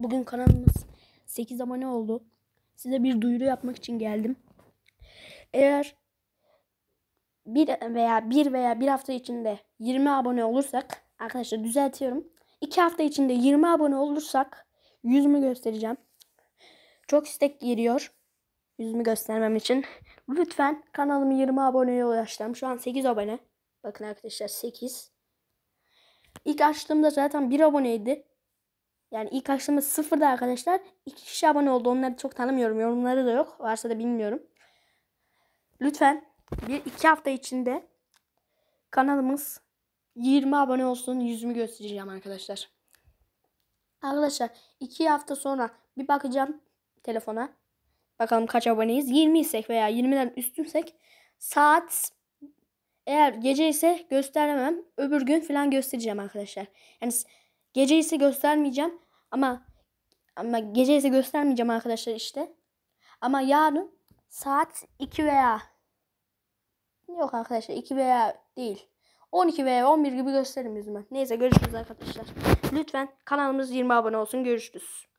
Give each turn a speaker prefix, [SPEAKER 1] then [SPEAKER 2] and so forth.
[SPEAKER 1] Bugün kanalımız 8 abone oldu. Size bir duyuru yapmak için geldim. Eğer bir veya bir veya bir hafta içinde 20 abone olursak arkadaşlar düzeltiyorum. 2 hafta içinde 20 abone olursak yüzümü göstereceğim. Çok istek geliyor yüzümü göstermem için. Lütfen kanalımı 20 aboneye ulaştım. Şu an 8 abone. Bakın arkadaşlar 8. İlk açtığımda zaten 1 aboneydi. Yani ilk açtığımda sıfırda arkadaşlar. iki kişi abone oldu. Onları çok tanımıyorum. Yorumları da yok. Varsa da bilmiyorum. Lütfen bir iki hafta içinde kanalımız 20 abone olsun. Yüzümü göstereceğim arkadaşlar. Arkadaşlar iki hafta sonra bir bakacağım telefona. Bakalım kaç aboneyiz. 20 isek veya 20'den üstünsek saat eğer gece ise gösteremem. Öbür gün falan göstereceğim arkadaşlar. Yani Gece ise göstermeyeceğim ama ama gece ise göstermeyeceğim arkadaşlar işte. Ama yarın saat 2 veya yok arkadaşlar 2 veya değil. 12 veya 11 gibi gösteririm yüzüme. Neyse görüşürüz arkadaşlar. Lütfen kanalımız 20 abone olsun. Görüşürüz.